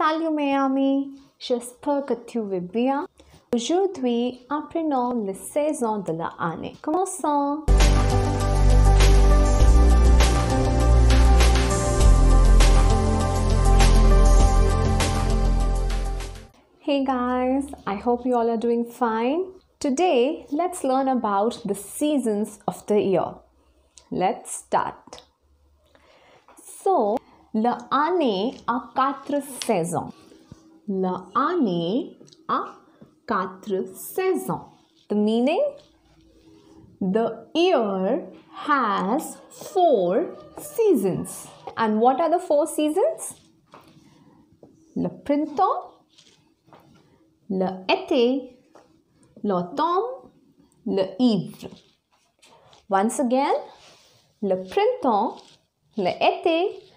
Salumea Chez percatuvibia. Aujourd'hui, apprenons les saisons de l'année. Commençons! Hey guys, I hope you all are doing fine. Today, let's learn about the seasons of the year. Let's start. So, La année a quatre saisons. La année a quatre saisons. The meaning? The year has four seasons. And what are the four seasons? Le printemps, le été, l'automne, l'hiver. Once again, le printemps, le été.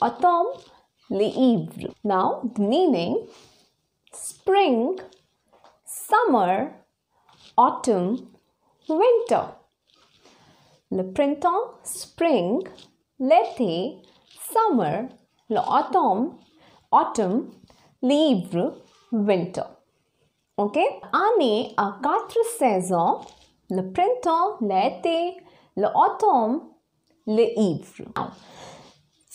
Autumn, l'hiver. Now, the meaning spring, summer, autumn, winter. Le printemps, spring, l'été, summer, l'automne, autumn, l'hiver, winter. OK? Année a quatre saisons, le printemps, l'été, l'automne, l'hiver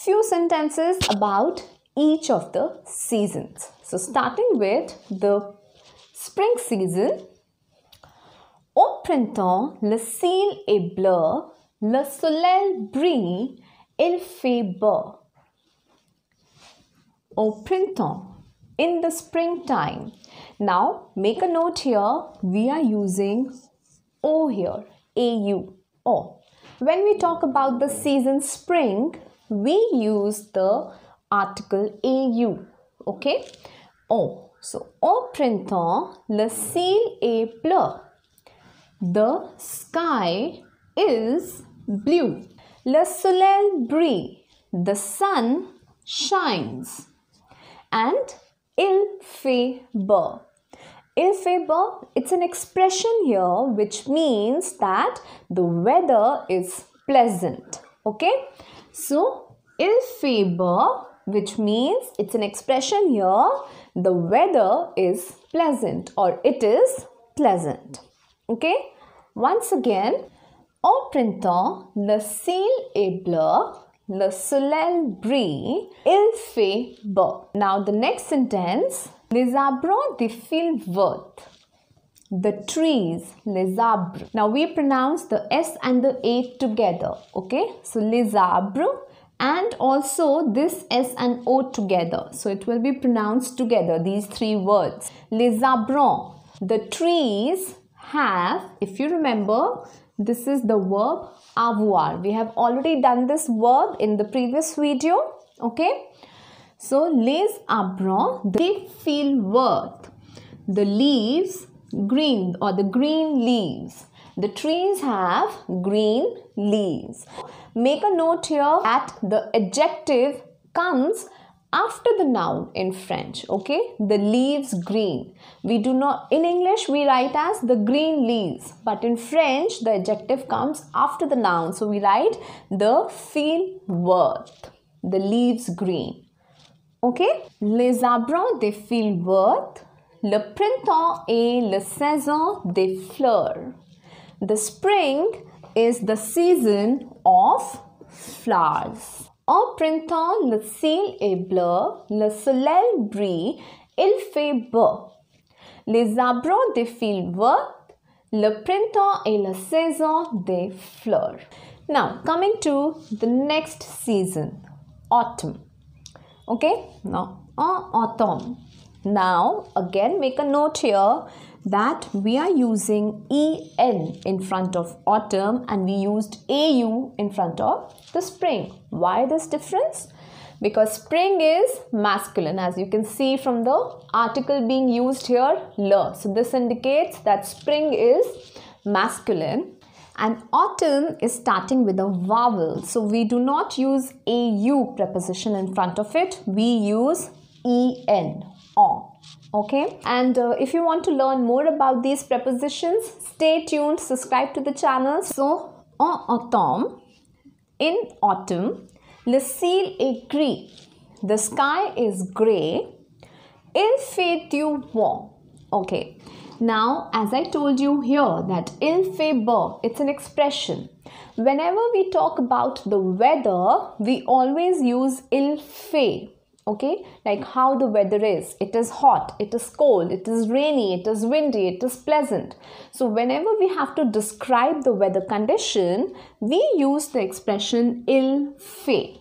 few sentences about each of the seasons. So starting with the spring season. Au printemps, le ciel est bleu, le soleil brille, il fait beau. Au printemps, in the springtime. Now make a note here, we are using O here, A-U, O. When we talk about the season spring, we use the article AU. Okay. O. So, au printemps, le ciel est bleu. The sky is blue. Le soleil brille. The sun shines. And il fait beau. Il fait beau, it's an expression here which means that the weather is pleasant. Okay? So, ifeber, which means it's an expression here, the weather is pleasant or it is pleasant. Okay, once again, au printemps, le ciel est bleu, le soleil brille, il fait beau. Now the next sentence, les arbres défilent vert the trees, les arbres. Now we pronounce the S and the A together, okay? So les arbres and also this S and O together. So it will be pronounced together, these three words. Les arbres, the trees have, if you remember, this is the verb avoir. We have already done this verb in the previous video, okay? So les arbres, they feel worth. The leaves, green or the green leaves the trees have green leaves. Make a note here that the adjective comes after the noun in French. Okay, the leaves green. We do not, in English, we write as the green leaves, but in French, the adjective comes after the noun. So we write the feel worth, the leaves green. Okay, les arbres des feel worth, le printemps et la saison des fleurs. The spring is the season of flowers. Au printemps, le ciel est bleu, le soleil brille, il fait beau. Les arbres défilent verts, le printemps est la saison des fleurs. Now, coming to the next season, autumn. Okay, now, en uh, autumn. Now, again, make a note here that we are using en in front of autumn and we used au in front of the spring. Why this difference? Because spring is masculine as you can see from the article being used here le. So this indicates that spring is masculine and autumn is starting with a vowel. So we do not use au preposition in front of it. We use en okay and uh, if you want to learn more about these prepositions stay tuned subscribe to the channel so en automne in autumn le ciel est gris the sky is gray il fait du vent okay now as i told you here that il fait beau it's an expression whenever we talk about the weather we always use il fait okay like how the weather is it is hot it is cold it is rainy it is windy it is pleasant so whenever we have to describe the weather condition we use the expression il fait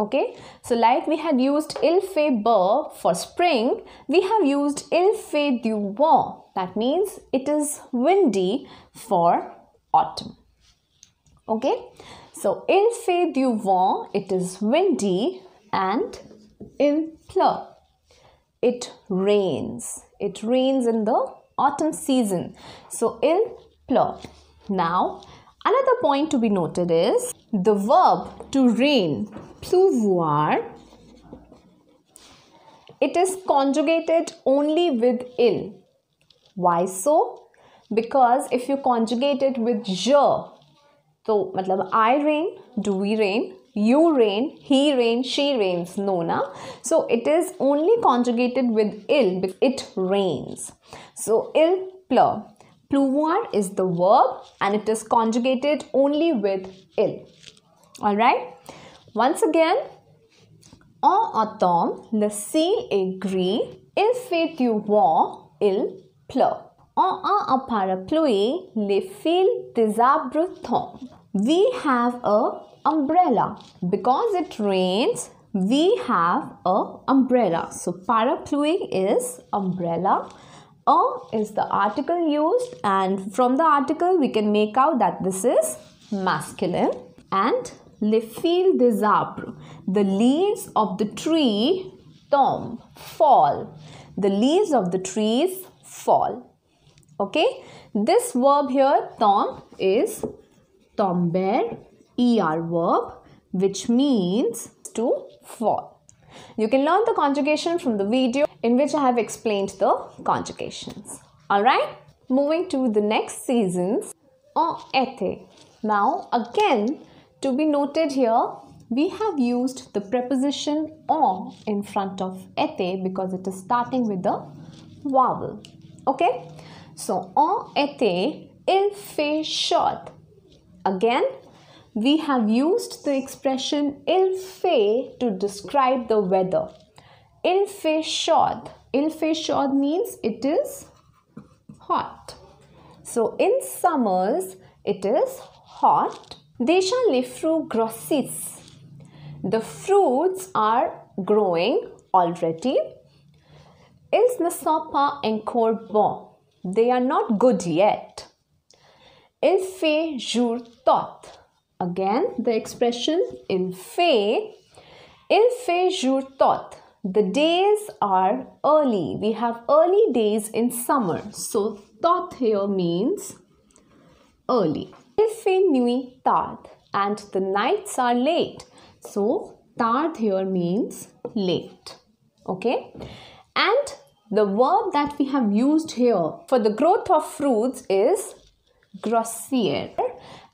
okay so like we had used il fait beau for spring we have used il fait du vent that means it is windy for autumn okay so il fait du vent it is windy and in plu, It rains. It rains in the autumn season. So in plu, Now, another point to be noted is the verb to rain, pleuvoir, it is conjugated only with il. Why so? Because if you conjugate it with je, so matlab I rain, do we rain? you reign, he reigns, she reigns, nona. So it is only conjugated with il, it rains. So il plur. Pluvar is the verb and it is conjugated only with il. Alright. Once again, en automne, le ciel est gris, il fait du vent, il pleut. En un parapluie, les fils des arbres tombent we have a umbrella. Because it rains, we have a umbrella. So parapluie is umbrella. A is the article used and from the article we can make out that this is masculine and les fils des arbres. The leaves of the tree tombe, fall. The leaves of the trees fall. Okay, this verb here, tombe, is tomber er verb which means to fall. You can learn the conjugation from the video in which I have explained the conjugations. Alright, moving to the next seasons en été. Now again to be noted here we have used the preposition en in front of été because it is starting with the vowel. Okay, so en été il fait chaud Again, we have used the expression "il fe" to describe the weather. Ilfe shod. fe shod means it is hot. So in summers, it is hot. Desha lifru grossis. The fruits are growing already. Ils ne sont pas encore bons. They are not good yet. In fe jour tot. Again, the expression in fe, in fe jour tot. The days are early. We have early days in summer. So tot here means early. In fe nuit tard and the nights are late. So tard here means late. Okay? And the verb that we have used here for the growth of fruits is grossier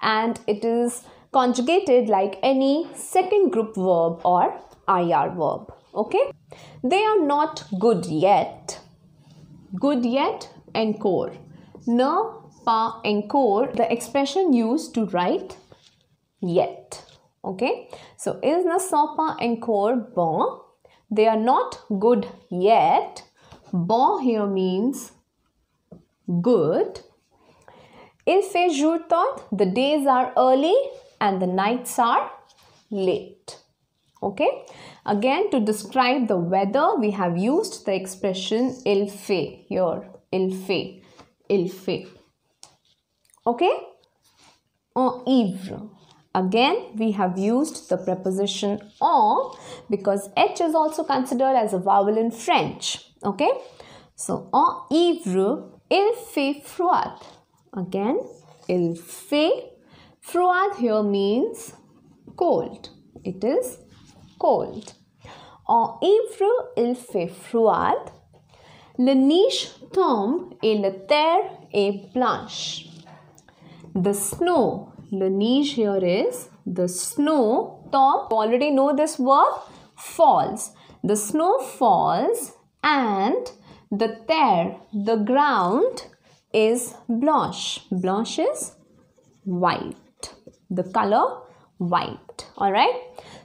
and it is conjugated like any second group verb or IR verb. Okay, they are not good yet. Good yet, encore. Ne pa encore, the expression used to write yet. Okay, so is ne sont pas encore bon? They are not good yet. Bon here means good fait jour thought the days are early and the nights are late. Okay. Again, to describe the weather, we have used the expression Il fait. here. Il fait. Il fait. Okay. Or ivre. Again, we have used the preposition en because H is also considered as a vowel in French. Okay. So, en ivre, il fait froid. Again, il se. Froid here means cold. It is cold. En hébreu, il fait froid. Le niche tombe et la terre est blanche. The snow. The niche here is the snow. Tom, you already know this verb falls. The snow falls and the terre, the ground is blanche. Blanche is white. The color white. Alright.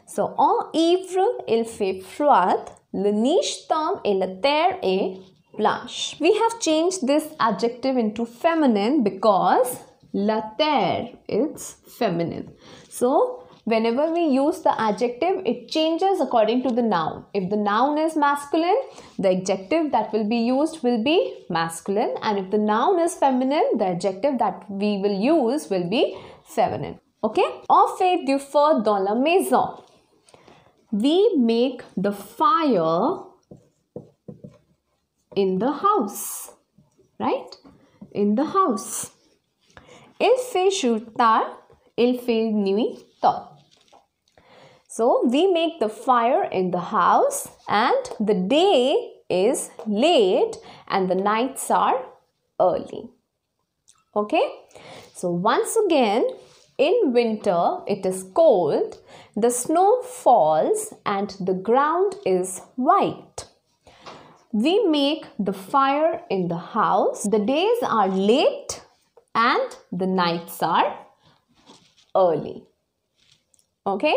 So, en ivre, il fait froid. Le niche tombe et la terre est blanche. We have changed this adjective into feminine because la terre is feminine. So, Whenever we use the adjective, it changes according to the noun. If the noun is masculine, the adjective that will be used will be masculine. And if the noun is feminine, the adjective that we will use will be feminine. Okay? En fait du feu dans la maison. We make the fire in the house. Right? In the house. Il fait jour tard, il fait nuit so we make the fire in the house and the day is late and the nights are early. Okay? So once again, in winter, it is cold, the snow falls, and the ground is white. We make the fire in the house. The days are late and the nights are early okay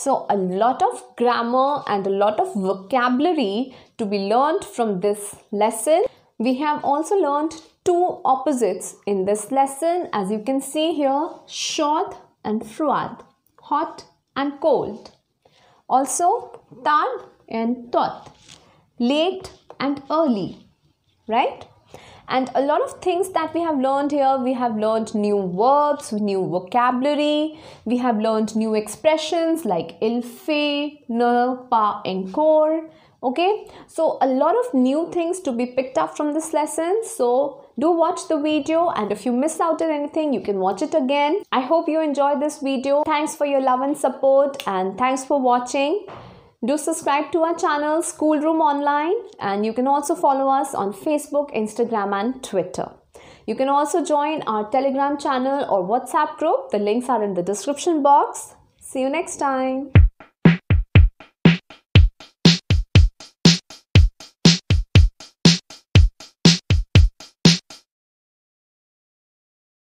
so a lot of grammar and a lot of vocabulary to be learned from this lesson we have also learned two opposites in this lesson as you can see here short and fruad, hot and cold also tan and tot late and early right and a lot of things that we have learned here we have learned new verbs, new vocabulary, we have learned new expressions like ilfe, ne, pa, and Okay, so a lot of new things to be picked up from this lesson. So do watch the video and if you miss out on anything you can watch it again i hope you enjoyed this video thanks for your love and support and thanks for watching do subscribe to our channel Schoolroom Online and you can also follow us on Facebook, Instagram and Twitter. You can also join our Telegram channel or WhatsApp group. The links are in the description box. See you next time.